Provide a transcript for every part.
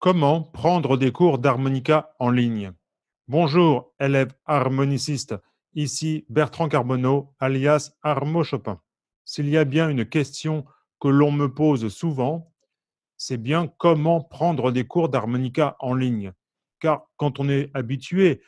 Comment prendre des cours d'harmonica en ligne Bonjour, élèves harmoniciste. Ici Bertrand Carbonneau, alias Armo Chopin. S'il y a bien une question que l'on me pose souvent, c'est bien comment prendre des cours d'harmonica en ligne. Car quand on est habitué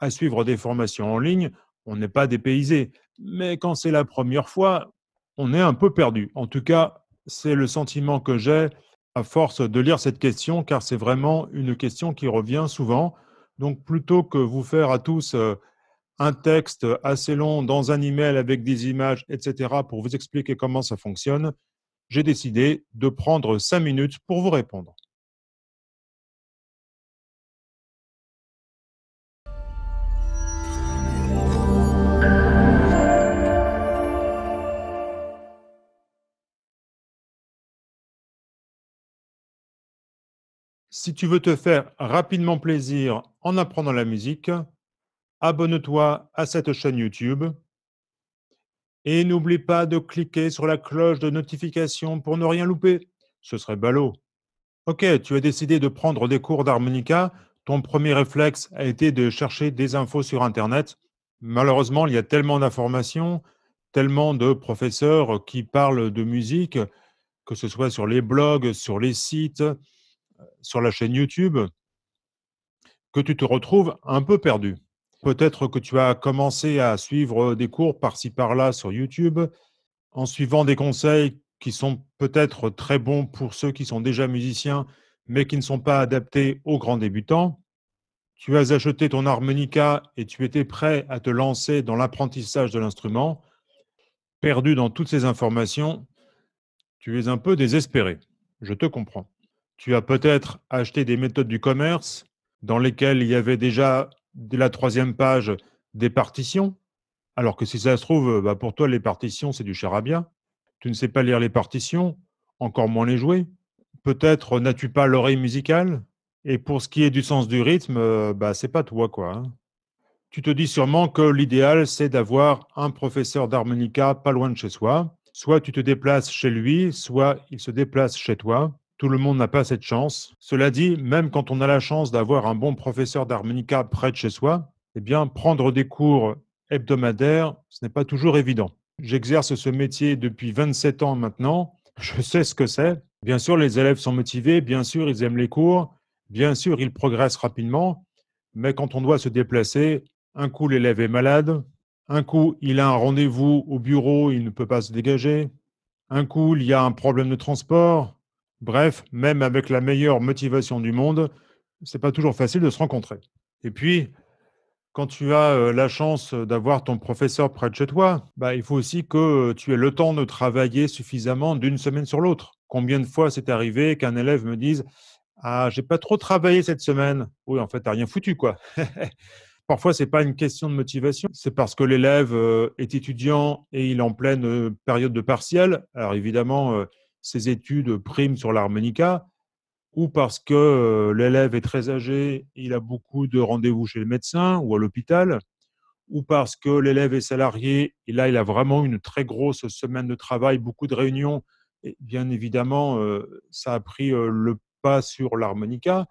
à suivre des formations en ligne, on n'est pas dépaysé. Mais quand c'est la première fois, on est un peu perdu. En tout cas, c'est le sentiment que j'ai à force de lire cette question, car c'est vraiment une question qui revient souvent. Donc, plutôt que vous faire à tous euh, un texte assez long dans un email avec des images, etc., pour vous expliquer comment ça fonctionne, j'ai décidé de prendre cinq minutes pour vous répondre. Si tu veux te faire rapidement plaisir en apprenant la musique, abonne-toi à cette chaîne YouTube et n'oublie pas de cliquer sur la cloche de notification pour ne rien louper. Ce serait ballot. Ok, tu as décidé de prendre des cours d'harmonica. Ton premier réflexe a été de chercher des infos sur Internet. Malheureusement, il y a tellement d'informations, tellement de professeurs qui parlent de musique, que ce soit sur les blogs, sur les sites, sur la chaîne YouTube que tu te retrouves un peu perdu. Peut-être que tu as commencé à suivre euh, des cours par-ci par-là sur YouTube en suivant des conseils qui sont peut-être très bons pour ceux qui sont déjà musiciens mais qui ne sont pas adaptés aux grands débutants. Tu as acheté ton harmonica et tu étais prêt à te lancer dans l'apprentissage de l'instrument. Perdu dans toutes ces informations, tu es un peu désespéré. Je te comprends tu as peut-être acheté des méthodes du commerce dans lesquelles il y avait déjà, dès la troisième page, des partitions, alors que si ça se trouve, bah, pour toi, les partitions, c'est du charabia. Tu ne sais pas lire les partitions, encore moins les jouer. Peut-être n'as-tu pas l'oreille musicale. Et pour ce qui est du sens du rythme, bah, c'est pas toi, quoi. Hein. Tu te dis sûrement que l'idéal, c'est d'avoir un professeur d'harmonica pas loin de chez soi. Soit tu te déplaces chez lui, soit il se déplace chez toi tout le monde n'a pas cette chance. Cela dit, même quand on a la chance d'avoir un bon professeur d'harmonica près de chez soi, eh bien, prendre des cours hebdomadaires, ce n'est pas toujours évident. J'exerce ce métier depuis 27 ans maintenant. Je sais ce que c'est. Bien sûr, les élèves sont motivés. Bien sûr, ils aiment les cours. Bien sûr, ils progressent rapidement. Mais quand on doit se déplacer, un coup, l'élève est malade. Un coup, il a un rendez-vous au bureau, il ne peut pas se dégager. Un coup, il y a un problème de transport. Bref, même avec la meilleure motivation du monde, c'est pas toujours facile de se rencontrer. Et puis, quand tu as euh, la chance d'avoir ton professeur près de chez toi, bah, il faut aussi que tu aies le temps de travailler suffisamment d'une semaine sur l'autre. Combien de fois c'est arrivé qu'un élève me dise Ah, j'ai pas trop travaillé cette semaine. Oui, en fait, tu n'as rien foutu, quoi. Parfois, n'est pas une question de motivation. C'est parce que l'élève euh, est étudiant et il est en pleine euh, période de partiel. Alors évidemment, ses études priment sur l'harmonica, ou parce que euh, l'élève est très âgé, il a beaucoup de rendez-vous chez le médecin ou à l'hôpital, ou parce que l'élève est salarié, et là, il a vraiment une très grosse semaine de travail, beaucoup de réunions, et bien évidemment, euh, ça a pris euh, le pas sur l'harmonica.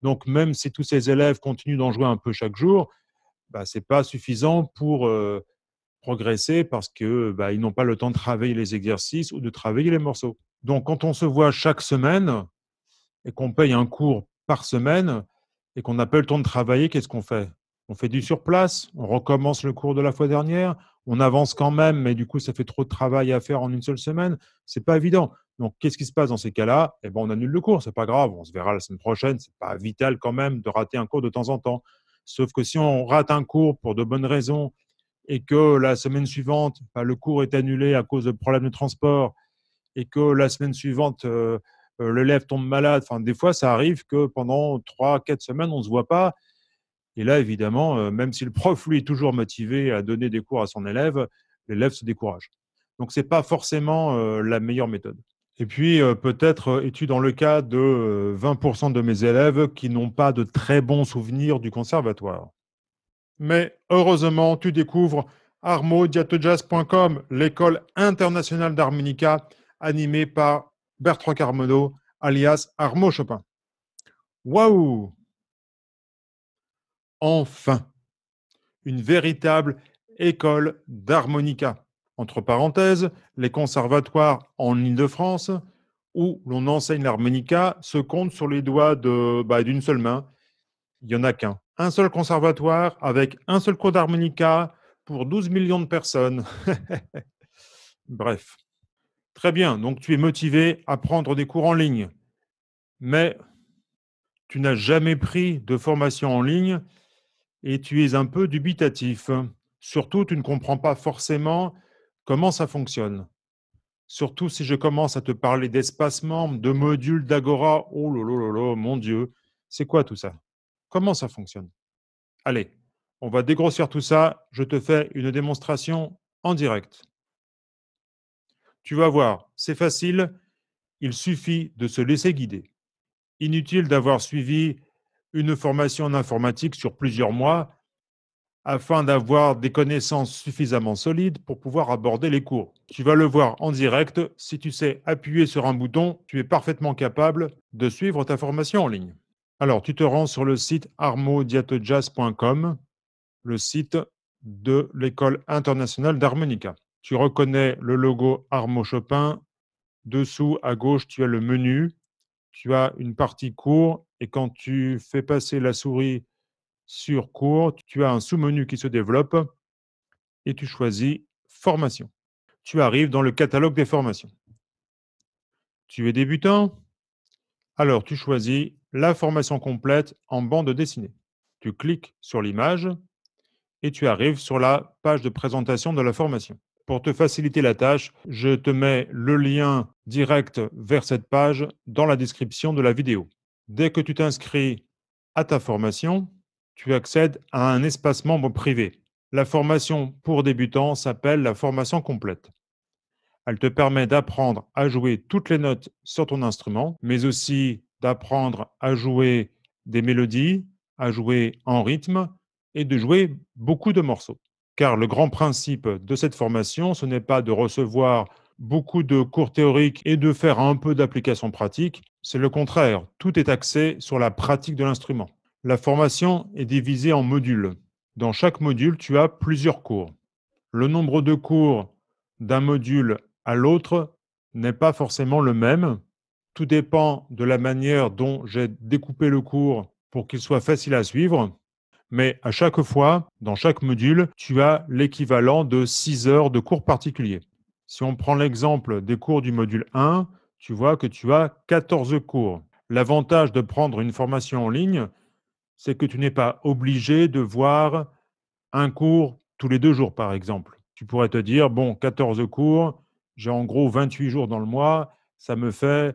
Donc, même si tous ces élèves continuent d'en jouer un peu chaque jour, bah, ce n'est pas suffisant pour progresser parce qu'ils bah, n'ont pas le temps de travailler les exercices ou de travailler les morceaux. Donc, quand on se voit chaque semaine et qu'on paye un cours par semaine et qu'on n'a pas le temps de travailler, qu'est-ce qu'on fait On fait du sur place, on recommence le cours de la fois dernière, on avance quand même, mais du coup, ça fait trop de travail à faire en une seule semaine. C'est pas évident. Donc, qu'est-ce qui se passe dans ces cas-là Eh bien, on annule le cours, c'est pas grave, on se verra la semaine prochaine. C'est pas vital quand même de rater un cours de temps en temps. Sauf que si on rate un cours pour de bonnes raisons et que la semaine suivante, bah, le cours est annulé à cause de problèmes de transport et que la semaine suivante, euh, euh, l'élève tombe malade. Enfin, des fois, ça arrive que pendant 3-4 semaines, on ne se voit pas. Et là, évidemment, euh, même si le prof, lui, est toujours motivé à donner des cours à son élève, l'élève se décourage. Donc, ce n'est pas forcément la meilleure méthode. Et puis, peut-être es-tu dans le cas de 20% de mes élèves qui n'ont pas de très bons souvenirs du conservatoire. Mais heureusement, tu découvres armodiatojazz.com, l'école internationale d'harmonica animé par Bertrand Carmono, alias Armaud Chopin. Waouh Enfin Une véritable école d'harmonica. Entre parenthèses, les conservatoires en Ile-de-France où l'on enseigne l'harmonica se comptent sur les doigts bah, d'une seule main. Il n'y en a qu'un. Un seul conservatoire avec un seul cours d'harmonica pour 12 millions de personnes. Bref. Très bien, donc tu es motivé à prendre des cours en ligne, mais tu n'as jamais pris de formation en ligne et tu es un peu dubitatif. Surtout, tu ne comprends pas forcément comment ça fonctionne. Surtout si je commence à te parler d'espace membre, de module, d'agora, oh là, mon Dieu, c'est quoi tout ça Comment ça fonctionne Allez, on va dégrossir tout ça. Je te fais une démonstration en direct. Tu vas voir, c'est facile, il suffit de se laisser guider. Inutile d'avoir suivi une formation en informatique sur plusieurs mois afin d'avoir des connaissances suffisamment solides pour pouvoir aborder les cours. Tu vas le voir en direct, si tu sais appuyer sur un bouton, tu es parfaitement capable de suivre ta formation en ligne. Alors, tu te rends sur le site armodiatojazz.com, le site de l'école internationale d'harmonica tu reconnais le logo Armo Chopin. Dessous, à gauche, tu as le menu. Tu as une partie cours Et quand tu fais passer la souris sur cours, tu as un sous-menu qui se développe et tu choisis formation. Tu arrives dans le catalogue des formations. Tu es débutant Alors tu choisis la formation complète en bande dessinée. Tu cliques sur l'image et tu arrives sur la page de présentation de la formation. Pour te faciliter la tâche, je te mets le lien direct vers cette page dans la description de la vidéo. Dès que tu t'inscris à ta formation, tu accèdes à un espace membre privé. La formation pour débutants s'appelle la formation complète. Elle te permet d'apprendre à jouer toutes les notes sur ton instrument, mais aussi d'apprendre à jouer des mélodies, à jouer en rythme et de jouer beaucoup de morceaux car le grand principe de cette formation, ce n'est pas de recevoir beaucoup de cours théoriques et de faire un peu d'application pratique, c'est le contraire, tout est axé sur la pratique de l'instrument. La formation est divisée en modules. Dans chaque module, tu as plusieurs cours. Le nombre de cours d'un module à l'autre n'est pas forcément le même. Tout dépend de la manière dont j'ai découpé le cours pour qu'il soit facile à suivre. Mais à chaque fois, dans chaque module, tu as l'équivalent de 6 heures de cours particuliers. Si on prend l'exemple des cours du module 1, tu vois que tu as 14 cours. L'avantage de prendre une formation en ligne, c'est que tu n'es pas obligé de voir un cours tous les deux jours, par exemple. Tu pourrais te dire, bon, 14 cours, j'ai en gros 28 jours dans le mois, ça me fait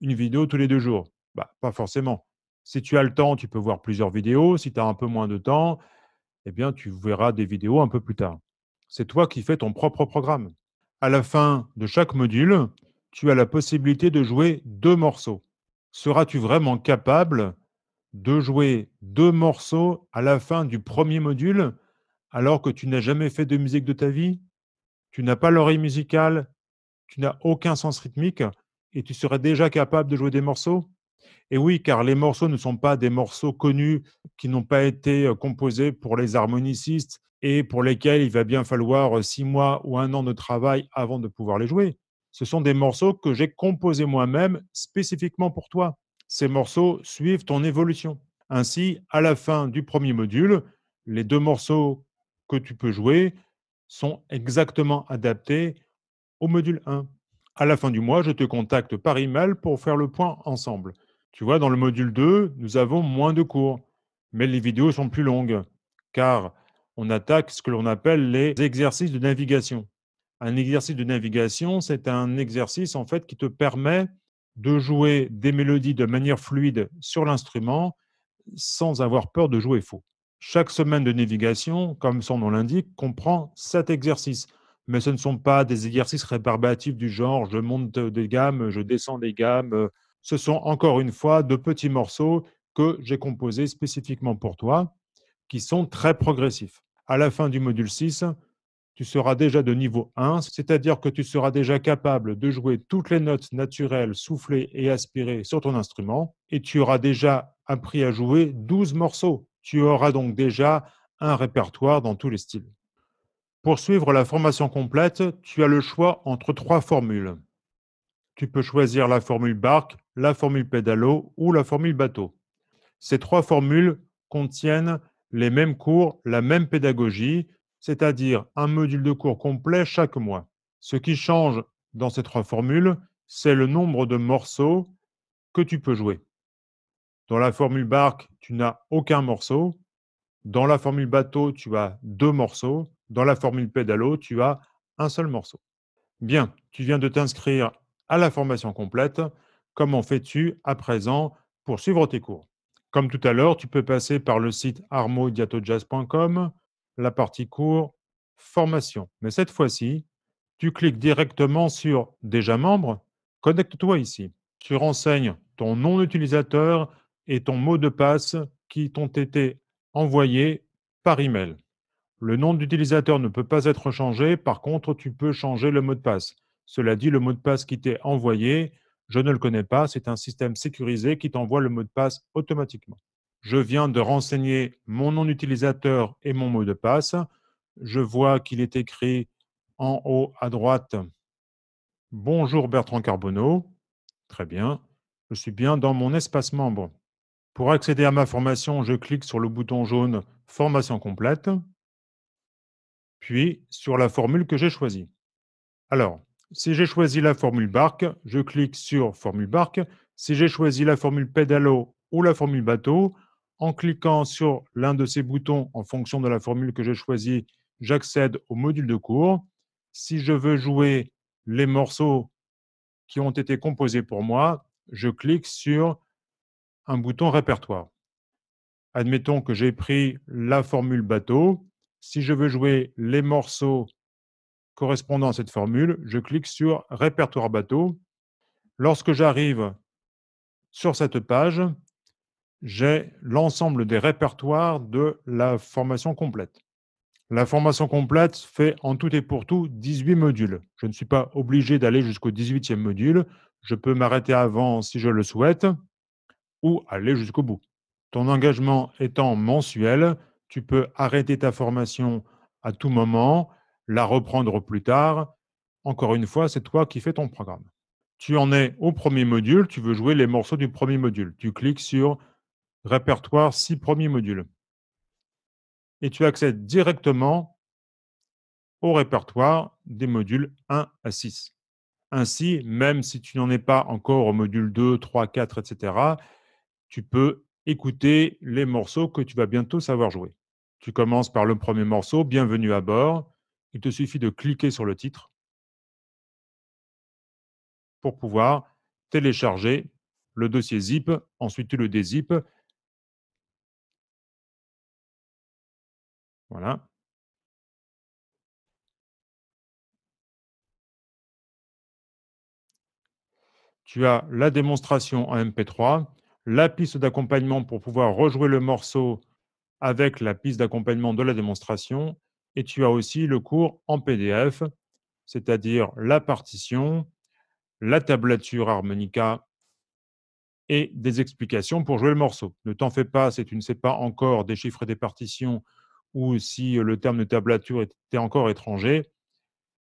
une vidéo tous les deux jours. Bah, pas forcément. Si tu as le temps, tu peux voir plusieurs vidéos. Si tu as un peu moins de temps, eh bien, tu verras des vidéos un peu plus tard. C'est toi qui fais ton propre programme. À la fin de chaque module, tu as la possibilité de jouer deux morceaux. Seras-tu vraiment capable de jouer deux morceaux à la fin du premier module alors que tu n'as jamais fait de musique de ta vie Tu n'as pas l'oreille musicale, tu n'as aucun sens rythmique et tu serais déjà capable de jouer des morceaux et oui, car les morceaux ne sont pas des morceaux connus qui n'ont pas été composés pour les harmonicistes et pour lesquels il va bien falloir six mois ou un an de travail avant de pouvoir les jouer. Ce sont des morceaux que j'ai composés moi-même spécifiquement pour toi. Ces morceaux suivent ton évolution. Ainsi, à la fin du premier module, les deux morceaux que tu peux jouer sont exactement adaptés au module 1. À la fin du mois, je te contacte par email pour faire le point ensemble. Tu vois, dans le module 2, nous avons moins de cours, mais les vidéos sont plus longues, car on attaque ce que l'on appelle les exercices de navigation. Un exercice de navigation, c'est un exercice en fait qui te permet de jouer des mélodies de manière fluide sur l'instrument sans avoir peur de jouer faux. Chaque semaine de navigation, comme son nom l'indique, comprend sept exercices. Mais ce ne sont pas des exercices réperbatifs du genre je monte des gammes, je descends des gammes, ce sont encore une fois de petits morceaux que j'ai composés spécifiquement pour toi, qui sont très progressifs. À la fin du module 6, tu seras déjà de niveau 1, c'est-à-dire que tu seras déjà capable de jouer toutes les notes naturelles, soufflées et aspirées sur ton instrument, et tu auras déjà appris à jouer 12 morceaux. Tu auras donc déjà un répertoire dans tous les styles. Pour suivre la formation complète, tu as le choix entre trois formules. Tu peux choisir la formule barque, la formule pédalo ou la formule bateau. Ces trois formules contiennent les mêmes cours, la même pédagogie, c'est-à-dire un module de cours complet chaque mois. Ce qui change dans ces trois formules, c'est le nombre de morceaux que tu peux jouer. Dans la formule barque, tu n'as aucun morceau. Dans la formule bateau, tu as deux morceaux. Dans la formule pédalo, tu as un seul morceau. Bien, tu viens de t'inscrire à la formation complète. Comment fais-tu à présent pour suivre tes cours Comme tout à l'heure, tu peux passer par le site armodiatojazz.com, la partie cours, formation. Mais cette fois-ci, tu cliques directement sur Déjà membre, connecte-toi ici. Tu renseignes ton nom d'utilisateur et ton mot de passe qui t'ont été envoyés par email. Le nom d'utilisateur ne peut pas être changé, par contre, tu peux changer le mot de passe. Cela dit, le mot de passe qui t'est envoyé, je ne le connais pas, c'est un système sécurisé qui t'envoie le mot de passe automatiquement. Je viens de renseigner mon nom d'utilisateur et mon mot de passe. Je vois qu'il est écrit en haut à droite Bonjour Bertrand Carbonneau. Très bien. Je suis bien dans mon espace membre. Pour accéder à ma formation, je clique sur le bouton jaune Formation complète, puis sur la formule que j'ai choisie. Alors, si j'ai choisi la formule barque, je clique sur formule barque. Si j'ai choisi la formule pédalo ou la formule bateau, en cliquant sur l'un de ces boutons en fonction de la formule que j'ai choisie, j'accède au module de cours. Si je veux jouer les morceaux qui ont été composés pour moi, je clique sur un bouton répertoire. Admettons que j'ai pris la formule bateau. Si je veux jouer les morceaux correspondant à cette formule, je clique sur Répertoire bateau. Lorsque j'arrive sur cette page, j'ai l'ensemble des répertoires de la formation complète. La formation complète fait en tout et pour tout 18 modules. Je ne suis pas obligé d'aller jusqu'au 18e module. Je peux m'arrêter avant si je le souhaite ou aller jusqu'au bout. Ton engagement étant mensuel, tu peux arrêter ta formation à tout moment la reprendre plus tard. Encore une fois, c'est toi qui fais ton programme. Tu en es au premier module, tu veux jouer les morceaux du premier module. Tu cliques sur répertoire 6 premiers modules. Et tu accèdes directement au répertoire des modules 1 à 6. Ainsi, même si tu n'en es pas encore au module 2, 3, 4, etc., tu peux écouter les morceaux que tu vas bientôt savoir jouer. Tu commences par le premier morceau, Bienvenue à bord il te suffit de cliquer sur le titre pour pouvoir télécharger le dossier zip. Ensuite, tu le dézippes. Voilà. Tu as la démonstration en MP3, la piste d'accompagnement pour pouvoir rejouer le morceau avec la piste d'accompagnement de la démonstration et tu as aussi le cours en PDF, c'est-à-dire la partition, la tablature harmonica et des explications pour jouer le morceau. Ne t'en fais pas si tu ne sais pas encore des déchiffrer des partitions ou si euh, le terme de tablature était encore étranger.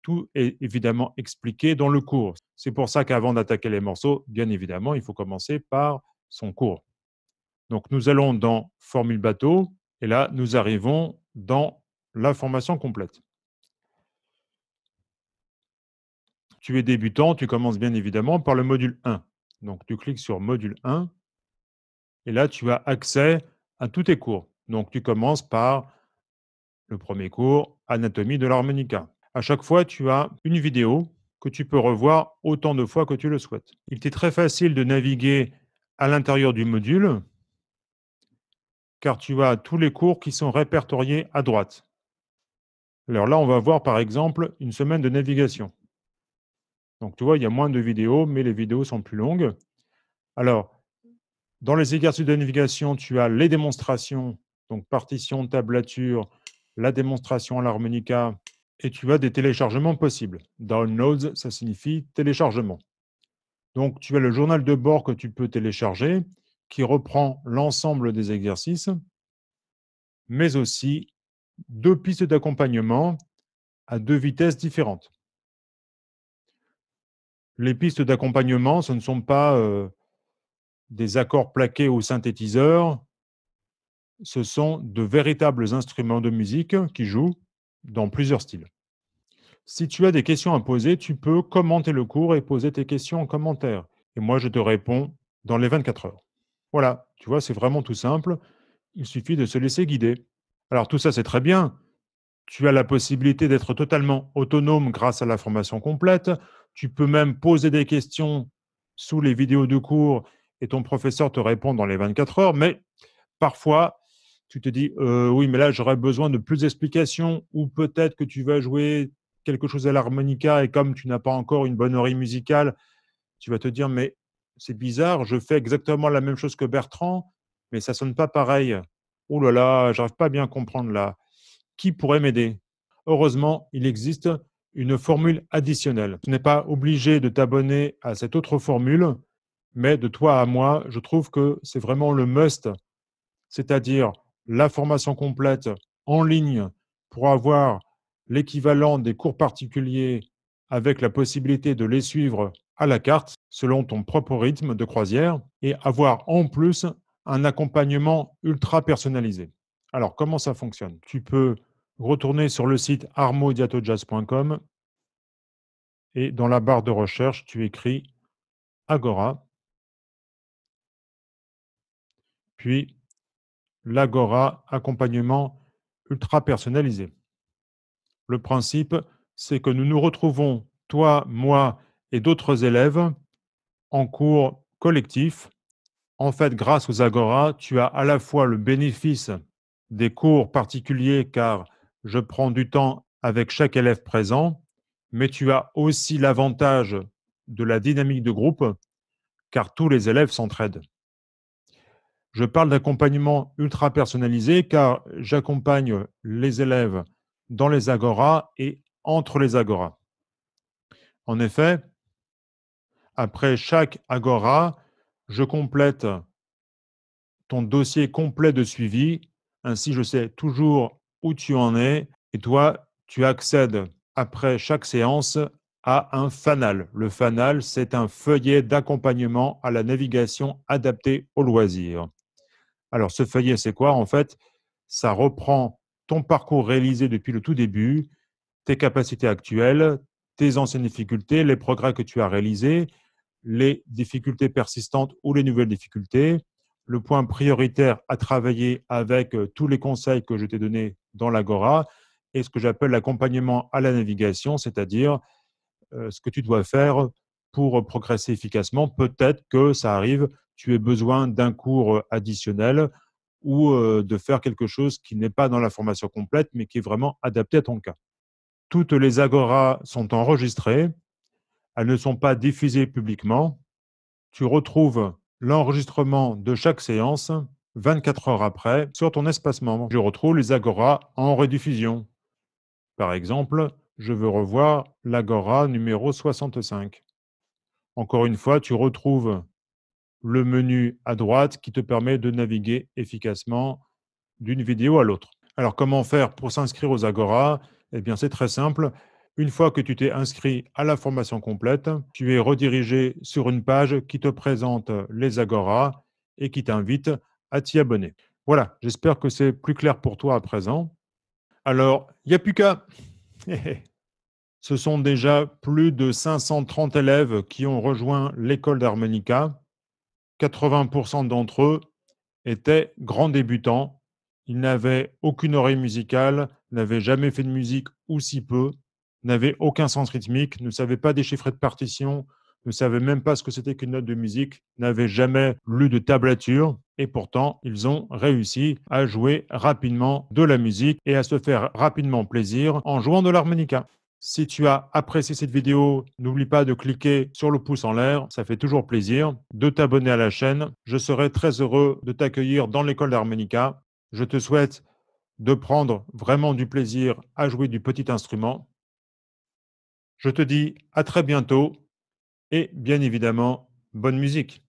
Tout est évidemment expliqué dans le cours. C'est pour ça qu'avant d'attaquer les morceaux, bien évidemment, il faut commencer par son cours. Donc nous allons dans Formule bateau et là nous arrivons dans la formation complète. Tu es débutant, tu commences bien évidemment par le module 1. Donc, tu cliques sur module 1 et là, tu as accès à tous tes cours. Donc, tu commences par le premier cours, Anatomie de l'harmonica. À chaque fois, tu as une vidéo que tu peux revoir autant de fois que tu le souhaites. Il t'est très facile de naviguer à l'intérieur du module car tu as tous les cours qui sont répertoriés à droite. Alors là, on va voir par exemple une semaine de navigation. Donc tu vois, il y a moins de vidéos, mais les vidéos sont plus longues. Alors, dans les exercices de navigation, tu as les démonstrations, donc partition, tablature, la démonstration à l'harmonica, et tu as des téléchargements possibles. Downloads, ça signifie téléchargement. Donc, tu as le journal de bord que tu peux télécharger, qui reprend l'ensemble des exercices, mais aussi deux pistes d'accompagnement à deux vitesses différentes. Les pistes d'accompagnement, ce ne sont pas des accords plaqués au synthétiseur, ce sont de véritables instruments de musique qui jouent dans plusieurs styles. Si tu as des questions à poser, tu peux commenter le cours et poser tes questions en commentaire. Et moi, je te réponds dans les 24 heures. Voilà, tu vois, c'est vraiment tout simple. Il suffit de se laisser guider. Alors tout ça, c'est très bien. Tu as la possibilité d'être totalement autonome grâce à la formation complète. Tu peux même poser des questions sous les vidéos de cours et ton professeur te répond dans les 24 heures. Mais parfois, tu te dis, «Euh, oui, mais là, j'aurais besoin de plus d'explications ou peut-être que tu vas jouer quelque chose à l'harmonica et comme tu n'as pas encore une bonne oreille musicale, tu vas te dire, mais c'est bizarre, je fais exactement la même chose que Bertrand, mais ça sonne pas pareil. Oh là là, j'arrive pas à bien comprendre là. Qui pourrait m'aider Heureusement, il existe une formule additionnelle. Tu n'es pas obligé de t'abonner à cette autre formule, mais de toi à moi, je trouve que c'est vraiment le must, c'est-à-dire la formation complète en ligne pour avoir l'équivalent des cours particuliers avec la possibilité de les suivre à la carte selon ton propre rythme de croisière et avoir en plus un accompagnement ultra personnalisé. Alors, comment ça fonctionne Tu peux retourner sur le site armodiatojazz.com et dans la barre de recherche, tu écris Agora, puis l'Agora accompagnement ultra personnalisé. Le principe, c'est que nous nous retrouvons, toi, moi et d'autres élèves, en cours collectif en fait, grâce aux Agora, tu as à la fois le bénéfice des cours particuliers car je prends du temps avec chaque élève présent, mais tu as aussi l'avantage de la dynamique de groupe car tous les élèves s'entraident. Je parle d'accompagnement ultra personnalisé car j'accompagne les élèves dans les agora et entre les agora. En effet, après chaque agora, je complète ton dossier complet de suivi. Ainsi, je sais toujours où tu en es. Et toi, tu accèdes après chaque séance à un fanal. Le fanal, c'est un feuillet d'accompagnement à la navigation adapté aux loisirs. Alors, ce feuillet, c'est quoi En fait, ça reprend ton parcours réalisé depuis le tout début, tes capacités actuelles, tes anciennes difficultés, les progrès que tu as réalisés, les difficultés persistantes ou les nouvelles difficultés. Le point prioritaire à travailler avec euh, tous les conseils que je t'ai donnés dans l'Agora est ce que j'appelle l'accompagnement à la navigation, c'est-à-dire euh, ce que tu dois faire pour progresser efficacement. Peut-être que ça arrive, tu as besoin d'un cours euh, additionnel ou de faire quelque chose qui n'est pas dans la formation complète, mais qui est vraiment adapté à ton cas. Toutes les agoras sont enregistrées elles ne sont pas diffusées publiquement. Tu retrouves l'enregistrement de chaque séance 24 heures après sur ton espace membre. Je retrouve les agora en rediffusion. Par exemple, je veux revoir l'agora numéro 65. Encore une fois, tu retrouves le menu à droite qui te permet de naviguer efficacement d'une vidéo à l'autre. Alors comment faire pour s'inscrire aux agora Eh bien, c'est très simple. Une fois que tu t'es inscrit à la formation complète, tu es redirigé sur une page qui te présente les Agora et qui t'invite à t'y abonner. Voilà, j'espère que c'est plus clair pour toi à présent. Alors, il n'y a plus qu'à. Ce sont déjà plus de 530 élèves qui ont rejoint l'école d'harmonica. 80% d'entre eux étaient grands débutants. Ils n'avaient aucune oreille musicale, n'avaient jamais fait de musique ou si peu n'avait aucun sens rythmique, ne savaient pas déchiffrer de partition, ne savaient même pas ce que c'était qu'une note de musique, n'avaient jamais lu de tablature, et pourtant ils ont réussi à jouer rapidement de la musique et à se faire rapidement plaisir en jouant de l'harmonica. Si tu as apprécié cette vidéo, n'oublie pas de cliquer sur le pouce en l'air, ça fait toujours plaisir, de t'abonner à la chaîne. Je serai très heureux de t'accueillir dans l'école d'harmonica. Je te souhaite de prendre vraiment du plaisir à jouer du petit instrument je te dis à très bientôt et bien évidemment, bonne musique.